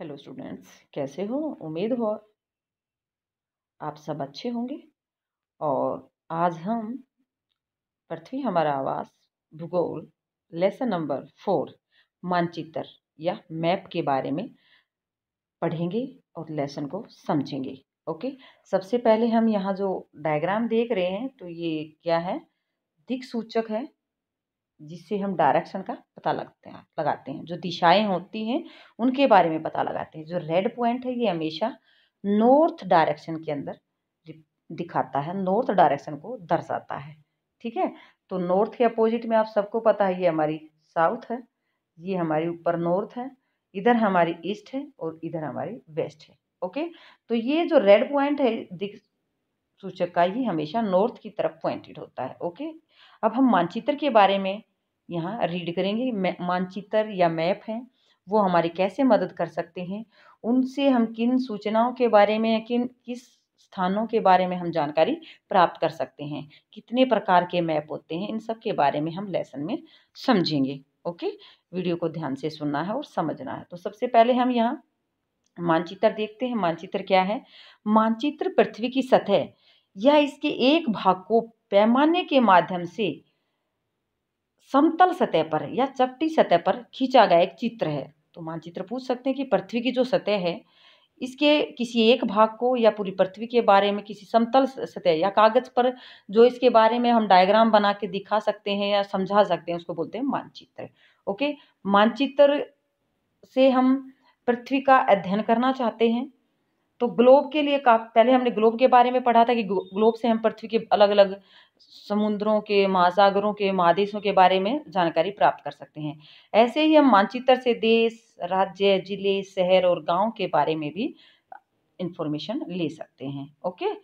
hello students कैसे हो उम्मीद हो आप सब अच्छे होंगे और आज हम पृथ्वी हमारा आवास भूगोल लेसन नंबर फोर मानचित्र या मैप के बारे में पढ़ेंगे और लेसन को समझेंगे ओके सबसे पहले हम यहाँ जो डायग्राम देख रहे हैं तो ये क्या है दिक्सूचक है जिससे हम डायरेक्शन का पता लगते हैं लगाते हैं जो दिशाएं होती हैं उनके बारे में पता लगाते हैं जो रेड पॉइंट है ये हमेशा नॉर्थ डायरेक्शन के अंदर दिखाता है नॉर्थ डायरेक्शन को दर्शाता है ठीक है तो नॉर्थ के अपोजिट में आप सबको पता है ये हमारी साउथ है ये हमारी ऊपर नॉर्थ है इधर हमारी ईस्ट है और इधर हमारी वेस्ट है ओके तो ये जो रेड पॉइंट है दिख सूचक का ये हमेशा नॉर्थ की तरफ पॉइंटेड होता है ओके अब हम मानचित्र के बारे में यहाँ रीड करेंगे मानचित्र या मैप हैं वो हमारी कैसे मदद कर सकते हैं उनसे हम किन सूचनाओं के बारे में किन किस स्थानों के बारे में हम जानकारी प्राप्त कर सकते हैं कितने प्रकार के मैप होते हैं इन सब के बारे में हम लेसन में समझेंगे ओके वीडियो को ध्यान से सुनना है और समझना है तो सबसे पहले हम यहाँ मानचित्र देखते हैं मानचित्र क्या है मानचित्र पृथ्वी की सतह या इसके एक भाग को पैमाने के माध्यम से समतल सतह पर या चपटी सतह पर खींचा गया एक चित्र है तो मानचित्र पूछ सकते हैं कि पृथ्वी की जो सतह है इसके किसी एक भाग को या पूरी पृथ्वी के बारे में किसी समतल सतह या कागज पर जो इसके बारे में हम डायग्राम बना के दिखा सकते हैं या समझा सकते हैं उसको बोलते हैं मानचित्र ओके मानचित्र से हम पृथ्वी का अध्ययन करना चाहते हैं तो ग्लोब के लिए का पहले हमने ग्लोब के बारे में पढ़ा था कि ग्लोब से हम पृथ्वी के अलग अलग समुद्रों के महासागरों के महादेशों के बारे में जानकारी प्राप्त कर सकते हैं ऐसे ही हम मानचित्र से देश राज्य जिले शहर और गांव के बारे में भी इंफॉर्मेशन ले सकते हैं ओके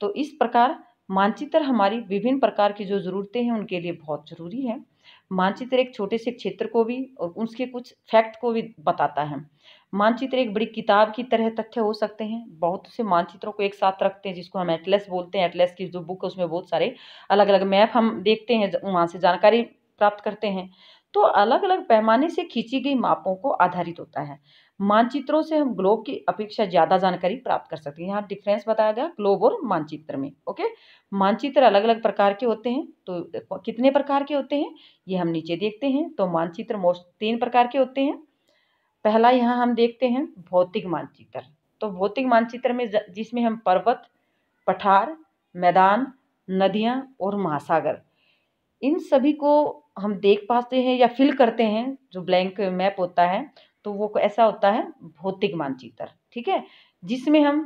तो इस प्रकार मानचित्र हमारी विभिन्न प्रकार की जो ज़रूरतें हैं उनके लिए बहुत ज़रूरी है मानचित्र एक छोटे से क्षेत्र को भी और उसके कुछ फैक्ट को भी बताता है मानचित्र एक बड़ी किताब की तरह तथ्य हो सकते हैं बहुत से मानचित्रों को एक साथ रखते हैं जिसको हम एटलेस बोलते हैं एटलेस की जो बुक है उसमें बहुत सारे अलग अलग मैप हम देखते हैं वहाँ से जानकारी प्राप्त करते हैं तो अलग अलग पैमाने से खींची गई मापों को आधारित होता है मानचित्रों से हम ग्लोब की अपेक्षा ज़्यादा जानकारी प्राप्त कर सकते हैं यहाँ डिफरेंस बताया गया ग्लोब और मानचित्र में ओके मानचित्र अलग अलग प्रकार के होते हैं तो कितने प्रकार के होते हैं ये हम नीचे देखते हैं तो मानचित्र मोस्ट तीन प्रकार के होते हैं पहला यहाँ हम देखते हैं भौतिक मानचित्र तो भौतिक मानचित्र में जिसमें हम पर्वत पठार मैदान नदियाँ और महासागर इन सभी को हम देख पाते हैं या फिल करते हैं जो ब्लैंक मैप होता है तो वो ऐसा होता है भौतिक मानचित्र ठीक है जिसमें हम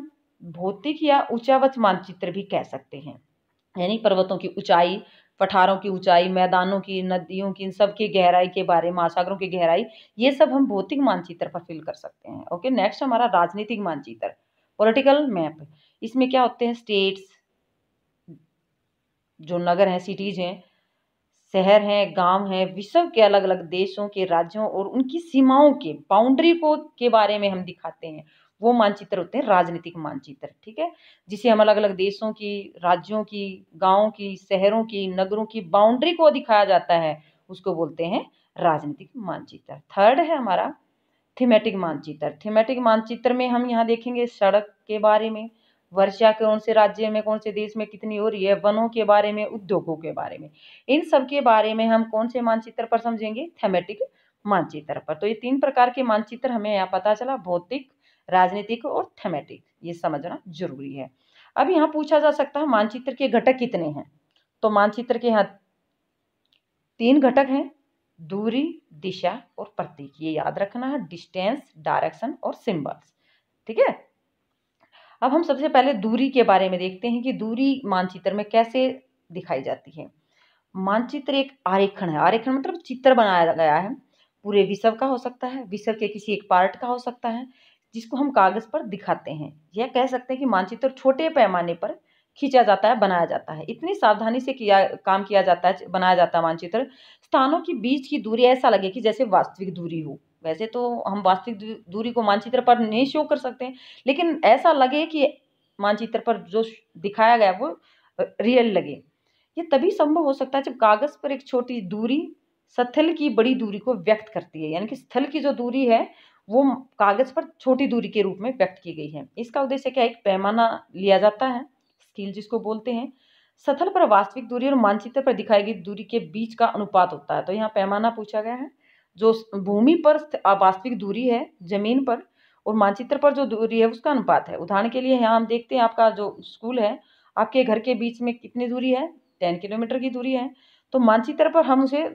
भौतिक या ऊंचावच मानचित्र भी कह सकते हैं यानी पर्वतों की ऊंचाई पठारों की ऊंचाई मैदानों की नदियों की इन सब की गहराई के बारे में महासागरों की गहराई ये सब हम भौतिक मानचित्र पर फिल कर सकते हैं ओके नेक्स्ट हमारा राजनीतिक मानचित्र पॉलिटिकल मैप इसमें क्या होते हैं स्टेट्स जो नगर हैं सिटीज़ हैं शहर हैं गांव हैं विश्व के अलग अलग देशों के राज्यों और उनकी सीमाओं के बाउंड्री को के बारे में हम दिखाते हैं वो मानचित्र होते हैं राजनीतिक मानचित्र ठीक है जिसे हम अलग अलग देशों की राज्यों की गाँव की शहरों की नगरों की बाउंड्री को दिखाया जाता है उसको बोलते हैं राजनीतिक मानचित्र थर्ड है हमारा थीमेटिक मानचित्र थीमेटिक मानचित्र में हम यहाँ देखेंगे सड़क के बारे में वर्षा कौन से राज्य में कौन से देश में कितनी हो रही है वनों के बारे में उद्योगों के बारे में इन सब के बारे में हम कौन से मानचित्र पर समझेंगे थेमेटिक मानचित्र पर तो ये तीन प्रकार के मानचित्र हमें यहाँ पता चला भौतिक राजनीतिक और थेमेटिक ये समझना जरूरी है अब यहाँ पूछा जा सकता है मानचित्र के घटक कितने हैं तो मानचित्र के यहाँ तीन घटक हैं दूरी दिशा और प्रतीक ये याद रखना है डिस्टेंस डायरेक्शन और सिंबल्स ठीक है अब हम सबसे पहले दूरी के बारे में देखते हैं कि दूरी मानचित्र में कैसे दिखाई जाती है मानचित्र एक आरेखण है आरेखण मतलब चित्र बनाया गया है पूरे विश्व का हो सकता है विश्व के किसी एक पार्ट का हो सकता है जिसको हम कागज़ पर दिखाते हैं यह कह सकते हैं कि मानचित्र छोटे पैमाने पर खींचा जाता है बनाया जाता है इतनी सावधानी से किया काम किया जाता है बनाया जाता है मानचित्र स्थानों के बीच की दूरी ऐसा लगे कि जैसे वास्तविक दूरी हो वैसे तो हम वास्तविक दूरी को मानचित्र पर नहीं शो कर सकते लेकिन ऐसा लगे कि मानचित्र पर जो दिखाया गया वो रियल लगे ये तभी संभव हो सकता है जब कागज़ पर एक छोटी दूरी स्थल की बड़ी दूरी को व्यक्त करती है यानी कि स्थल की जो दूरी है वो कागज़ पर छोटी दूरी के रूप में व्यक्त की गई है इसका उद्देश्य क्या है एक पैमाना लिया जाता है स्केल जिसको बोलते हैं सथल पर वास्तविक दूरी और मानचित्र पर दिखाई गई दूरी के बीच का अनुपात होता है तो यहाँ पैमाना पूछा गया है जो भूमि पर वास्तविक दूरी है जमीन पर और मानचित्र पर जो दूरी है उसका अनुपात है उदाहरण के लिए यहाँ हम देखते हैं आपका जो स्कूल है आपके घर के बीच में कितनी दूरी है टेन किलोमीटर की दूरी है तो मानचित्र पर हम उसे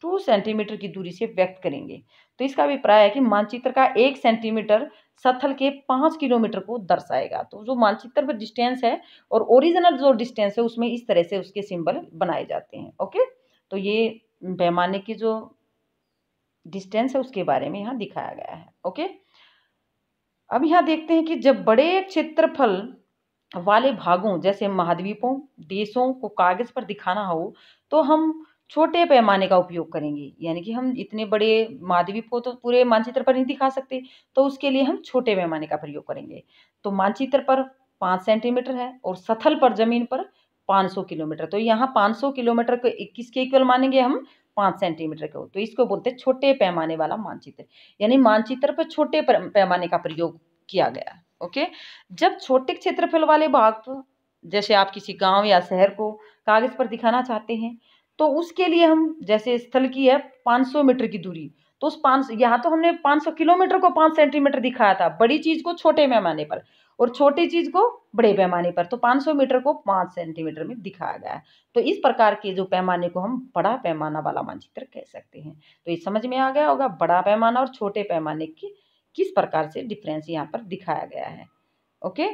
टू सेंटीमीटर की दूरी से व्यक्त करेंगे तो इसका अभिप्राय है कि मानचित्र का एक सेंटीमीटर सथल के पाँच किलोमीटर को दर्शाएगा तो जो मानचित्र पर डिस्टेंस है और ओरिजिनल जो डिस्टेंस है उसमें इस तरह से उसके सिंबल बनाए जाते हैं ओके तो ये पैमाने की जो डिस्टेंस है उसके बारे में यहाँ दिखाया गया है ओके अब यहाँ देखते हैं कि जब बड़े क्षेत्रफल वाले भागों जैसे महाद्वीपों देशों को कागज पर दिखाना हो तो हम छोटे पैमाने का उपयोग करेंगे यानी कि हम इतने बड़े महाद्वीप को तो पूरे मानचित्र पर नहीं दिखा सकते तो उसके लिए हम छोटे पैमाने का प्रयोग करेंगे तो मानचित्र पर पाँच सेंटीमीटर है और सथल पर जमीन पर पाँच सौ किलोमीटर तो यहाँ पाँच सौ किलोमीटर को किसके इक्वल मानेंगे हम पाँच सेंटीमीटर को तो इसको बोलते हैं छोटे पैमाने वाला मानचित्र यानी मानचित्र पर छोटे पैमाने का प्रयोग किया गया ओके जब छोटे क्षेत्रफल वाले भाग जैसे आप किसी गाँव या शहर को कागज़ पर दिखाना चाहते हैं तो उसके लिए हम जैसे स्थल की है 500 मीटर की दूरी तो उस पाँच यहाँ तो हमने 500 किलोमीटर को 5 सेंटीमीटर दिखाया था बड़ी चीज़ को छोटे पैमाने पर और छोटी चीज़ को बड़े पैमाने पर तो 500 मीटर को 5 सेंटीमीटर में दिखाया गया है तो इस प्रकार के जो पैमाने को हम बड़ा पैमाना वाला मानचित्र कह सकते हैं तो ये समझ में आ गया होगा बड़ा पैमाना और छोटे पैमाने की किस प्रकार से डिफरेंस यहाँ पर दिखाया गया है ओके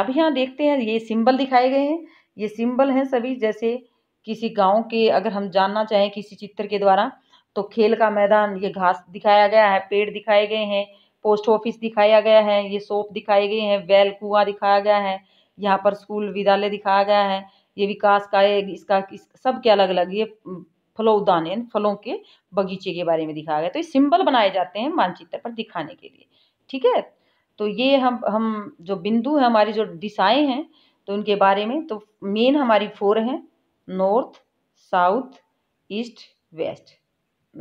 अब यहाँ देखते हैं ये सिंबल दिखाए गए हैं ये सिंबल हैं सभी जैसे किसी गांव के अगर हम जानना चाहें किसी चित्र के द्वारा तो खेल का मैदान ये घास दिखाया गया है पेड़ दिखाए गए हैं पोस्ट ऑफिस दिखाया गया है ये सोप दिखाए गए हैं बैल कुआं दिखाया गया है यहाँ पर स्कूल विद्यालय दिखाया गया है ये विकास का ये इसका सब के अलग अलग ये फलो उद्यान फलों के बगीचे के बारे में दिखाया गया तो ये सिंबल बनाए जाते हैं मानचित्र पर दिखाने के लिए ठीक है तो ये हम हम जो बिंदु है हमारी जो दिशाएं हैं तो उनके बारे में तो मेन हमारी फोर हैं north south east west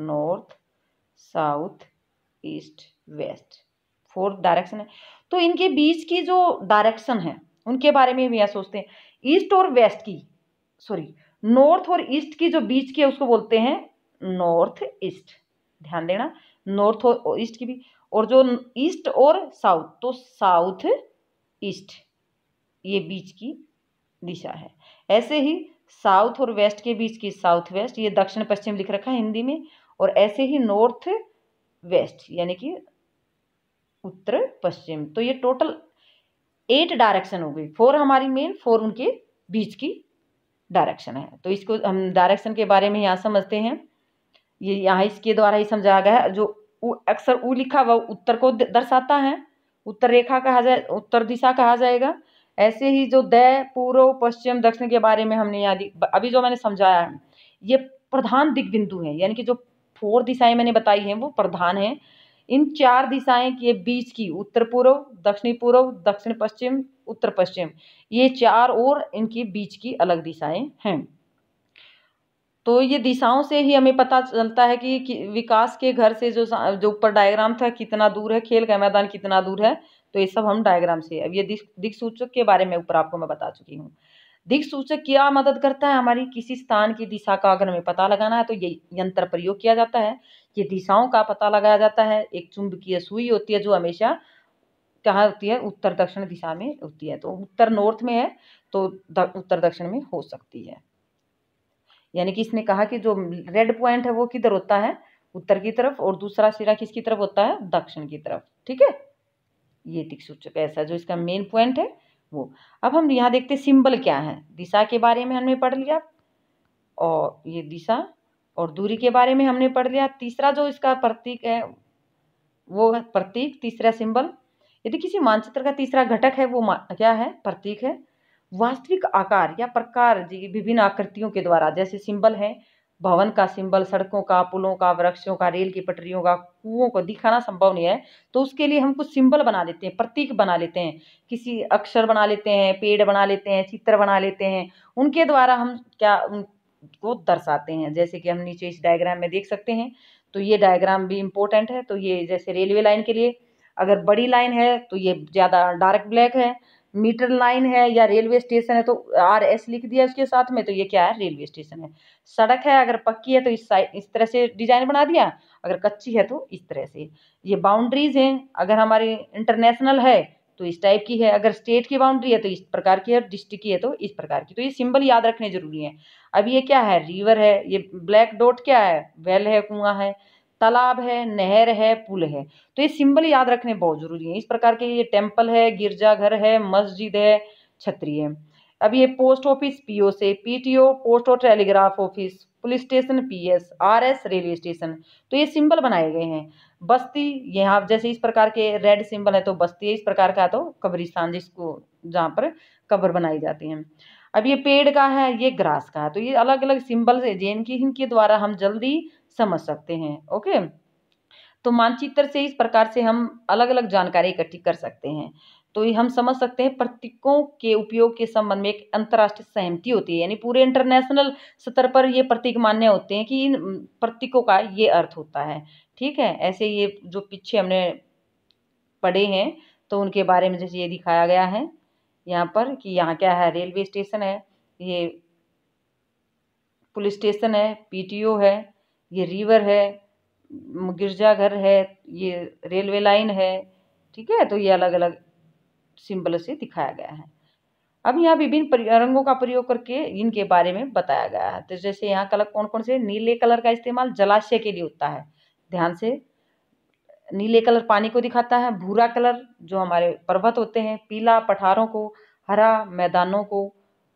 north south east west fourth direction है तो इनके बीच की जो डायरेक्शन है उनके बारे में भी यह सोचते हैं ईस्ट और वेस्ट की सॉरी नॉर्थ और ईस्ट की जो बीच की है उसको बोलते हैं नॉर्थ ईस्ट ध्यान देना नॉर्थ और ईस्ट की भी और जो ईस्ट और साउथ तो साउथ ईस्ट ये बीच की दिशा है ऐसे ही साउथ और वेस्ट के बीच की साउथ वेस्ट ये दक्षिण पश्चिम लिख रखा है हिंदी में और ऐसे ही नॉर्थ वेस्ट यानी कि उत्तर पश्चिम तो ये टोटल एट डायरेक्शन हो गई फोर हमारी मेन फोर उनके बीच की डायरेक्शन है तो इसको हम डायरेक्शन के बारे में यहाँ समझते हैं ये यह यहाँ इसके द्वारा ही समझाया गया है जो अक्सर ऊ लिखा हुआ उत्तर को दर्शाता है उत्तर रेखा कहा जाए उत्तर दिशा कहा जाएगा ऐसे ही जो दय पूर्व पश्चिम दक्षिण के बारे में हमने यहाँ अभी जो मैंने समझाया है ये प्रधान दिग्बिंदु हैं यानी कि जो फोर दिशाएं मैंने बताई हैं वो प्रधान हैं इन चार दिशाएं के बीच की उत्तर पूर्व दक्षिणी पूर्व दक्षिण पश्चिम उत्तर पश्चिम ये चार और इनके बीच की अलग दिशाएं हैं तो ये दिशाओं से ही हमें पता चलता है कि, कि विकास के घर से जो जो ऊपर डायग्राम था कितना दूर है खेल का मैदान कितना दूर है तो ये सब हम डायग्राम से अब ये दिक् सूचक के बारे में ऊपर आपको मैं बता चुकी हूँ दिक् सूचक क्या मदद करता है हमारी किसी स्थान की दिशा का अगर हमें पता लगाना है तो ये यंत्र प्रयोग किया जाता है ये दिशाओं का पता लगाया जाता है एक चुंबकीय सुई होती है जो हमेशा कहाँ होती है उत्तर दक्षिण दिशा में होती है तो उत्तर नॉर्थ में है तो उत्तर दक्षिण में हो सकती है यानी कि इसने कहा कि जो रेड पॉइंट है वो किधर होता है उत्तर की तरफ और दूसरा सिरा किसकी तरफ होता है दक्षिण की तरफ ठीक है ये टिक सूचक ऐसा जो इसका मेन पॉइंट है वो अब हम यहाँ देखते सिंबल क्या है दिशा के बारे में हमने पढ़ लिया और ये दिशा और दूरी के बारे में हमने पढ़ लिया तीसरा जो इसका प्रतीक है वो प्रतीक तीसरा सिंबल यदि किसी मानचित्र का तीसरा घटक है वो क्या है प्रतीक है वास्तविक आकार या प्रकार जी विभिन्न आकृतियों के द्वारा जैसे सिंबल है भवन का सिंबल सड़कों का पुलों का वृक्षों का रेल की पटरियों का कुओं को दिखाना संभव नहीं है तो उसके लिए हम कुछ सिंबल बना लेते हैं प्रतीक बना लेते हैं किसी अक्षर बना लेते हैं पेड़ बना लेते हैं चित्र बना लेते हैं उनके द्वारा हम क्या उनको दर्शाते हैं जैसे कि हम नीचे इस डायग्राम में देख सकते हैं तो ये डायग्राम भी इम्पोर्टेंट है तो ये जैसे रेलवे लाइन के लिए अगर बड़ी लाइन है तो ये ज़्यादा डार्क ब्लैक है मीटर लाइन है या रेलवे स्टेशन है तो आर एस लिख दिया उसके साथ में तो ये क्या है रेलवे स्टेशन है सड़क है अगर पक्की है तो इस साइड इस तरह से डिजाइन बना दिया अगर कच्ची है तो इस तरह से ये बाउंड्रीज हैं अगर हमारी इंटरनेशनल है तो इस टाइप की है अगर स्टेट की बाउंड्री है तो इस प्रकार की है डिस्ट्रिक्ट की है तो इस प्रकार की तो ये सिंबल याद रखने जरूरी है अब ये क्या है रिवर है ये ब्लैक डॉट क्या है वेल है कुआं है तालाब है नहर है पुल है तो ये सिंबल याद रखने बहुत ज़रूरी है इस प्रकार के ये टेम्पल है गिरजाघर है मस्जिद है छत्री है अब ये पोस्ट ऑफिस पीओ से पीटीओ पोस्ट और telegraph office police station PS RS railway station तो ये सिंबल बनाए गए हैं बस्ती यहाँ जैसे इस प्रकार के रेड सिंबल है तो बस्ती है इस प्रकार का तो कब्रिस्तान जिसको जहाँ पर कब्र बनाई जाती है अब ये पेड़ का है ये ग्रास का है तो ये अलग अलग सिंबल है जिनकी इनके द्वारा हम जल्दी समझ सकते हैं ओके तो मानचित्र से इस प्रकार से हम अलग अलग जानकारी इकट्ठी कर सकते हैं तो ये हम समझ सकते हैं प्रतीकों के उपयोग के संबंध में एक अंतर्राष्ट्रीय सहमति होती है यानी पूरे इंटरनेशनल स्तर पर ये प्रतीक मान्य होते हैं कि इन प्रतीकों का ये अर्थ होता है ठीक है ऐसे ये जो पीछे हमने पढ़े हैं तो उनके बारे में जैसे ये दिखाया गया है यहाँ पर कि यहाँ क्या है रेलवे स्टेशन है ये पुलिस स्टेशन है पी है ये रिवर है गिरजाघर है ये रेलवे लाइन है ठीक है तो ये अलग अलग सिंबल से दिखाया गया है अब यहाँ विभिन्न रंगों का प्रयोग करके इनके बारे में बताया गया है तो जैसे यहाँ कलर कौन कौन से नीले कलर का इस्तेमाल जलाशय के लिए होता है ध्यान से नीले कलर पानी को दिखाता है भूरा कलर जो हमारे पर्वत होते हैं पीला पठारों को हरा मैदानों को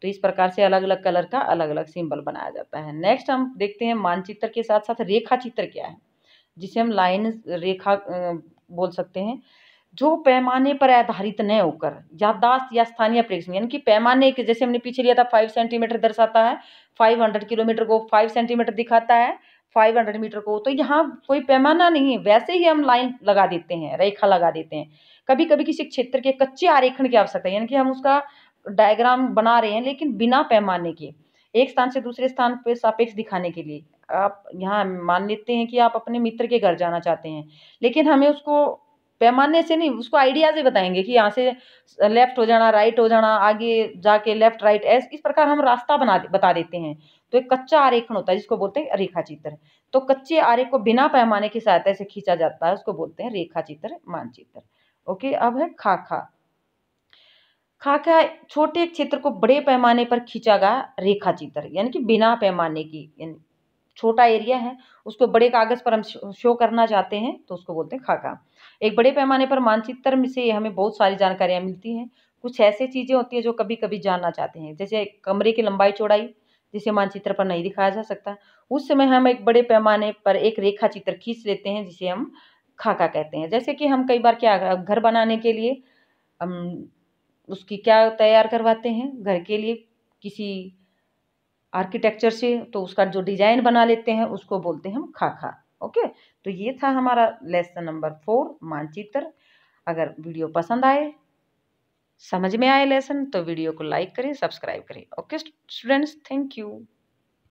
तो इस प्रकार से अलग अलग कलर का अलग अलग सिंबल बनाया जाता है नेक्स्ट हम देखते हैं मानचित्र के साथ साथ रेखा चित्र क्या है जिसे हम लाइन रेखा बोल सकते हैं जो पैमाने पर आधारित न होकर याददाश्त या स्थानीय प्रेक्षण यानी कि पैमाने के जैसे हमने पीछे लिया था फाइव सेंटीमीटर दर्शाता है फाइव हंड्रेड किलोमीटर को फाइव सेंटीमीटर दिखाता है फाइव हंड्रेड मीटर को तो यहाँ कोई पैमाना नहीं है वैसे ही हम लाइन लगा देते हैं रेखा लगा देते हैं कभी कभी किसी क्षेत्र के कच्चे आरेखण की आवश्यकता है यानी कि हम उसका डायग्राम बना रहे हैं लेकिन बिना पैमाने के एक स्थान से दूसरे स्थान पर सापेक्ष दिखाने के लिए आप यहाँ मान लेते हैं कि आप अपने मित्र के घर जाना चाहते हैं लेकिन हमें उसको पैमाने से नहीं उसको आइडिया से बताएंगे कि यहाँ से लेफ्ट हो जाना राइट हो जाना आगे जाके लेफ्ट राइट एस इस प्रकार हम रास्ता बना बता देते हैं तो एक कच्चा आरेखण होता है जिसको बोलते हैं रेखा चित्र तो कच्चे आरेख को बिना पैमाने की सहायता से खींचा जाता है उसको बोलते हैं रेखा चित्र मानचित्र ओके अब है खाखा खाका छोटे क्षेत्र को बड़े पैमाने पर खींचा गया रेखा चित्र यानी कि बिना पैमाने की छोटा एरिया है उसको बड़े कागज़ पर हम शो करना चाहते हैं तो उसको बोलते हैं खाका एक बड़े पैमाने पर मानचित्र में से हमें बहुत सारी जानकारियाँ मिलती हैं कुछ ऐसे चीज़ें होती हैं जो कभी कभी जानना चाहते हैं जैसे कमरे की लंबाई चौड़ाई जिसे मानचित्र पर नहीं दिखाया जा सकता उस समय हम एक बड़े पैमाने पर एक रेखा चित्र खींच लेते हैं जिसे हम खाका कहते हैं जैसे कि हम कई बार क्या घर बनाने के लिए उसकी क्या तैयार करवाते हैं घर के लिए किसी आर्किटेक्चर से तो उसका जो डिजाइन बना लेते हैं उसको बोलते हैं हम खाखा ओके तो ये था हमारा लेसन नंबर फोर मानचित्र अगर वीडियो पसंद आए समझ में आए लेसन तो वीडियो को लाइक करें सब्सक्राइब करें ओके स्टूडेंट्स थैंक यू